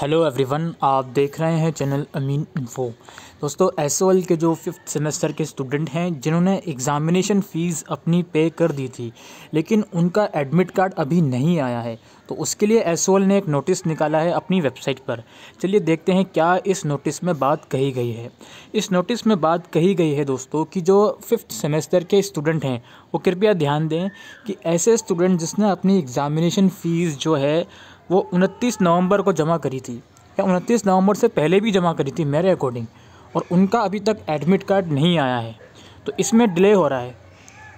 hello everyone आप देख रहे हैं चैनल अमीन इन्फो दोस्तों एस के जो फिफ्थ सेमेस्टर के स्टूडेंट हैं जिन्होंने एग्ज़ामिनेशन फ़ीस अपनी पे कर दी थी लेकिन उनका एडमिट कार्ड अभी नहीं आया है तो उसके लिए एस ने एक नोटिस निकाला है अपनी वेबसाइट पर चलिए देखते हैं क्या इस नोटिस में बात कही गई है इस नोटिस में बात कही गई है दोस्तों कि जो फिफ्थ सेमेस्टर के स्टूडेंट हैं वो कृपया ध्यान दें कि ऐसे स्टूडेंट जिसने अपनी एग्ज़ामिनेशन फ़ीस जो है वो उनतीस नवंबर को जमा करी थी या उनतीस नवंबर से पहले भी जमा करी थी मेरे अकॉर्डिंग और उनका अभी तक एडमिट कार्ड नहीं आया है तो इसमें डिले हो रहा है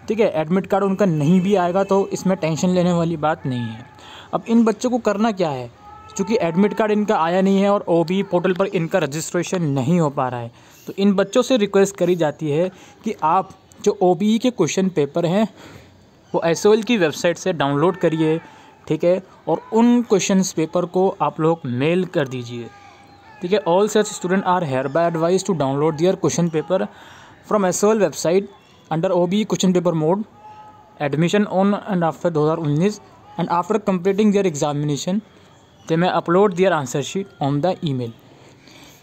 ठीक है एडमिट कार्ड उनका नहीं भी आएगा तो इसमें टेंशन लेने वाली बात नहीं है अब इन बच्चों को करना क्या है चूँकि एडमिट कार्ड इनका आया नहीं है और ओ पोर्टल पर इनका रजिस्ट्रेशन नहीं हो पा रहा है तो इन बच्चों से रिक्वेस्ट करी जाती है कि आप जो ओ के क्वेश्चन पेपर हैं वो एस की वेबसाइट से डाउनलोड करिए ठीक है और उन क्वेश्चन पेपर को आप लोग मेल कर दीजिए ठीक है all such student are hereby advise to download their question paper from its website under O B question paper mode admission on and after दो हज़ार उन्नीस and after completing their examination they may upload their answer sheet on the email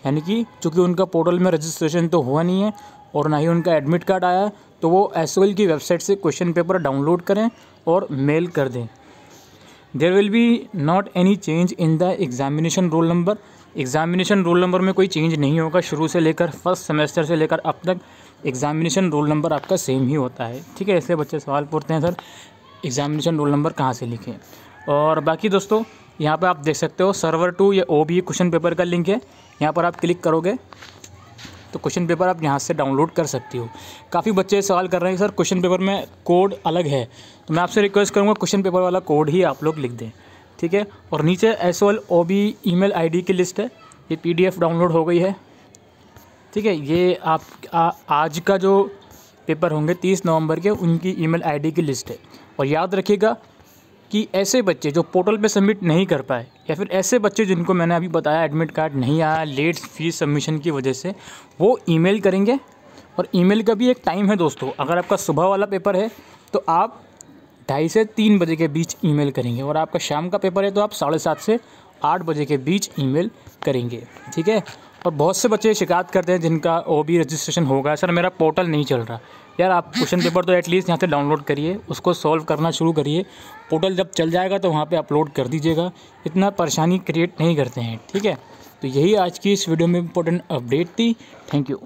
यानी कि चूँकि उनका portal में registration तो हुआ नहीं है और ना ही उनका एडमिट कार्ड आया तो वो एस की वेबसाइट से क्वेश्चन पेपर डाउनलोड करें और मेल कर दें there will be not any change in the examination roll number examination roll number में कोई चेंज नहीं होगा शुरू से लेकर फर्स्ट सेमेस्टर से लेकर अब तक एग्जामिनेशन रोल नंबर आपका सेम ही होता है ठीक है इसलिए बच्चे सवाल पूछते हैं सर एग्जामिनेशन रोल नंबर कहाँ से लिखें और बाकी दोस्तों यहाँ पर आप देख सकते हो सर्वर टू या ओ बी क्वेश्चन पेपर का लिंक है यहाँ पर आप क्लिक करोगे तो क्वेश्चन पेपर आप यहाँ से डाउनलोड कर सकती हो काफ़ी बच्चे सवाल कर रहे हैं सर क्वेश्चन पेपर में कोड अलग है तो मैं आपसे रिक्वेस्ट करूँगा क्वेश्चन पेपर वाला कोड ही आप लोग लिख दें ठीक है और नीचे S O L O B email I D की लिस्ट है ये पी डी एफ डाउनलोड हो गई है ठीक है ये आप आ, आज का जो पेपर होंगे तीस नवंबर के उनकी ईमेल आईडी की लिस्ट है और याद रखिएगा कि ऐसे बच्चे जो पोर्टल पे सबमिट नहीं कर पाए या फिर ऐसे बच्चे जिनको मैंने अभी बताया एडमिट कार्ड नहीं आया लेट फीस सबमिशन की वजह से वो ईमेल करेंगे और ईमेल का भी एक टाइम है दोस्तों अगर आपका सुबह वाला पेपर है तो आप ढाई से तीन बजे के बीच ईमेल करेंगे और आपका शाम का पेपर है तो आप साढ़े सात से आठ बजे के बीच ईमेल करेंगे ठीक है और बहुत से बच्चे शिकायत करते हैं जिनका ओ रजिस्ट्रेशन होगा सर मेरा पोर्टल नहीं चल रहा यार आप क्वेश्चन पेपर तो एटलीस्ट यहाँ से डाउनलोड करिए उसको सॉल्व करना शुरू करिए पोर्टल जब चल जाएगा तो वहाँ पे अपलोड कर दीजिएगा इतना परेशानी क्रिएट नहीं करते हैं ठीक है तो यही आज की इस वीडियो में इंपॉर्टेंट अपडेट थी थैंक यू